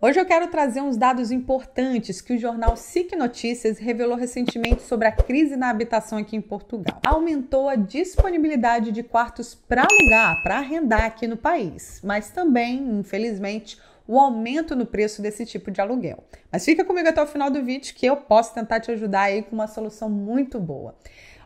Hoje eu quero trazer uns dados importantes que o jornal SIC Notícias revelou recentemente sobre a crise na habitação aqui em Portugal. Aumentou a disponibilidade de quartos para alugar, para arrendar aqui no país, mas também, infelizmente, o aumento no preço desse tipo de aluguel. Mas fica comigo até o final do vídeo que eu posso tentar te ajudar aí com uma solução muito boa.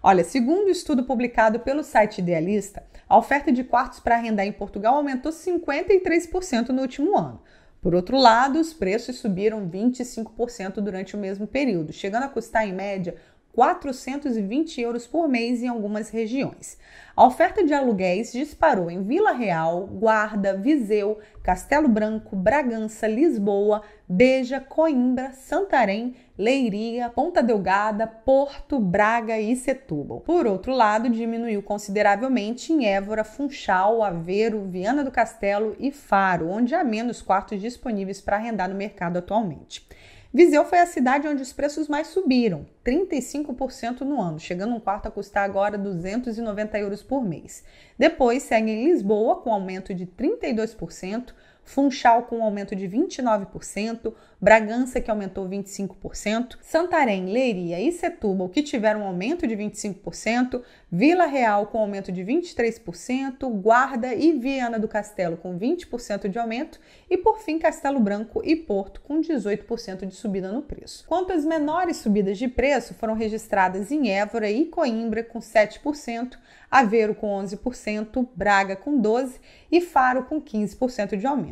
Olha, segundo o estudo publicado pelo site Idealista, a oferta de quartos para arrendar em Portugal aumentou 53% no último ano. Por outro lado, os preços subiram 25% durante o mesmo período, chegando a custar, em média, 420 euros por mês em algumas regiões. A oferta de aluguéis disparou em Vila Real, Guarda, Viseu, Castelo Branco, Bragança, Lisboa, Beja, Coimbra, Santarém, Leiria, Ponta Delgada, Porto, Braga e Setúbal. Por outro lado, diminuiu consideravelmente em Évora, Funchal, Aveiro, Viana do Castelo e Faro, onde há menos quartos disponíveis para arrendar no mercado atualmente. Viseu foi a cidade onde os preços mais subiram, 35% no ano, chegando um quarto a custar agora 290 euros por mês. Depois segue Lisboa, com aumento de 32%, Funchal com um aumento de 29%, Bragança que aumentou 25%, Santarém, Leiria e Setúbal que tiveram um aumento de 25%, Vila Real com um aumento de 23%, Guarda e Viana do Castelo com 20% de aumento e por fim Castelo Branco e Porto com 18% de subida no preço. Quanto às menores subidas de preço foram registradas em Évora e Coimbra com 7%, Aveiro com 11%, Braga com 12 e Faro com 15% de aumento.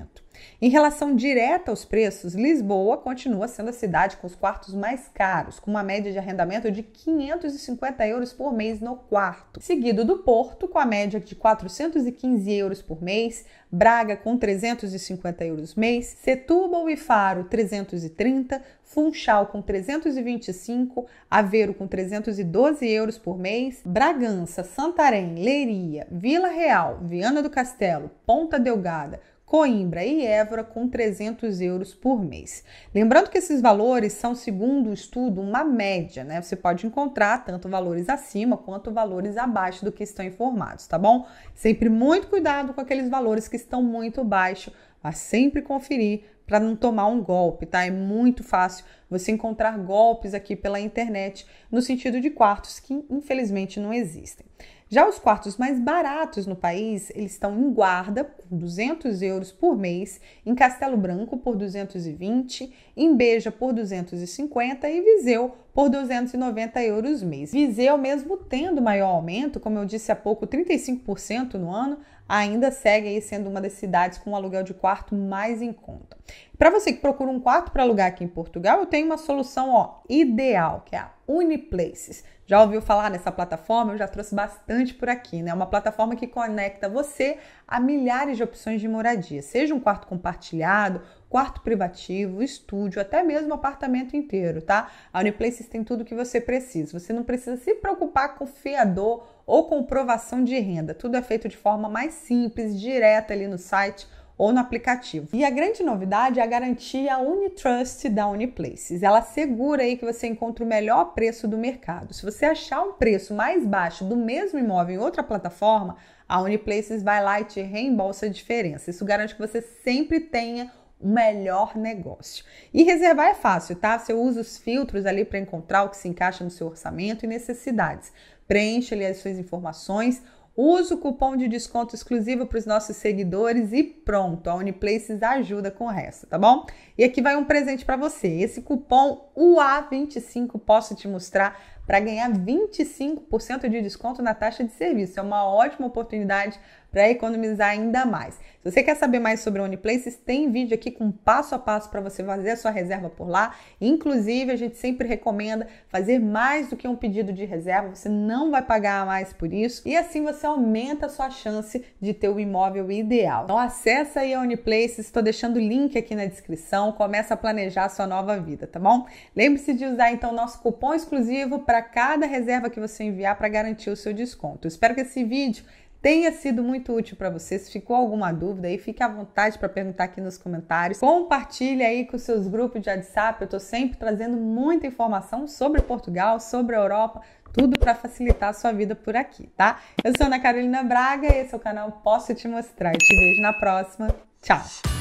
Em relação direta aos preços, Lisboa continua sendo a cidade com os quartos mais caros, com uma média de arrendamento de 550 euros por mês no quarto, seguido do Porto, com a média de 415 euros por mês, Braga, com 350 euros mês, Setúbal e Faro, 330, Funchal, com 325, Aveiro, com 312 euros por mês, Bragança, Santarém, Leiria, Vila Real, Viana do Castelo, Ponta Delgada, Coimbra e Évora com 300 euros por mês. Lembrando que esses valores são, segundo o estudo, uma média, né? Você pode encontrar tanto valores acima quanto valores abaixo do que estão informados, tá bom? Sempre muito cuidado com aqueles valores que estão muito baixos. mas sempre conferir para não tomar um golpe, tá? É muito fácil você encontrar golpes aqui pela internet no sentido de quartos que infelizmente não existem. Já os quartos mais baratos no país, eles estão em Guarda, por 200 euros por mês, em Castelo Branco, por 220, em Beja, por 250 e Viseu, por 290 euros mês. Viseu, mesmo tendo maior aumento, como eu disse há pouco, 35% no ano, ainda segue aí sendo uma das cidades com um aluguel de quarto mais em conta. Para você que procura um quarto para alugar aqui em Portugal, eu tenho uma solução ó, ideal, que é a Uniplaces. Já ouviu falar nessa plataforma? Eu já trouxe bastante por aqui, né? É uma plataforma que conecta você a milhares de opções de moradia, seja um quarto compartilhado, quarto privativo, estúdio, até mesmo apartamento inteiro, tá? A Uniplaces tem tudo que você precisa. Você não precisa se preocupar com fiador ou comprovação de renda. Tudo é feito de forma mais simples, direta ali no site ou no aplicativo. E a grande novidade é a garantia Unitrust da Uniplaces. Ela assegura aí que você encontra o melhor preço do mercado. Se você achar um preço mais baixo do mesmo imóvel em outra plataforma, a Uniplaces vai lá e te reembolsa a diferença. Isso garante que você sempre tenha o melhor negócio. E reservar é fácil, tá? Você usa os filtros ali para encontrar o que se encaixa no seu orçamento e necessidades. Preenche ali as suas informações, usa o cupom de desconto exclusivo para os nossos seguidores e pronto, a Uniplaces ajuda com o resto, tá bom? E aqui vai um presente para você. Esse cupom UA25 posso te mostrar para ganhar 25% de desconto na taxa de serviço. É uma ótima oportunidade para economizar ainda mais. Se você quer saber mais sobre OnePlaces, tem vídeo aqui com passo a passo para você fazer a sua reserva por lá. Inclusive, a gente sempre recomenda fazer mais do que um pedido de reserva, você não vai pagar mais por isso e assim você aumenta a sua chance de ter o imóvel ideal. Então acessa aí a OnePlaces, estou deixando o link aqui na descrição, começa a planejar a sua nova vida, tá bom? Lembre-se de usar então o nosso cupom exclusivo para cada reserva que você enviar para garantir o seu desconto. Eu espero que esse vídeo tenha sido muito útil para você. Se ficou alguma dúvida aí, fique à vontade para perguntar aqui nos comentários. Compartilhe aí com seus grupos de WhatsApp. Eu estou sempre trazendo muita informação sobre Portugal, sobre a Europa, tudo para facilitar a sua vida por aqui, tá? Eu sou Ana Carolina Braga e esse é o canal Posso Te Mostrar. Eu te vejo na próxima. Tchau!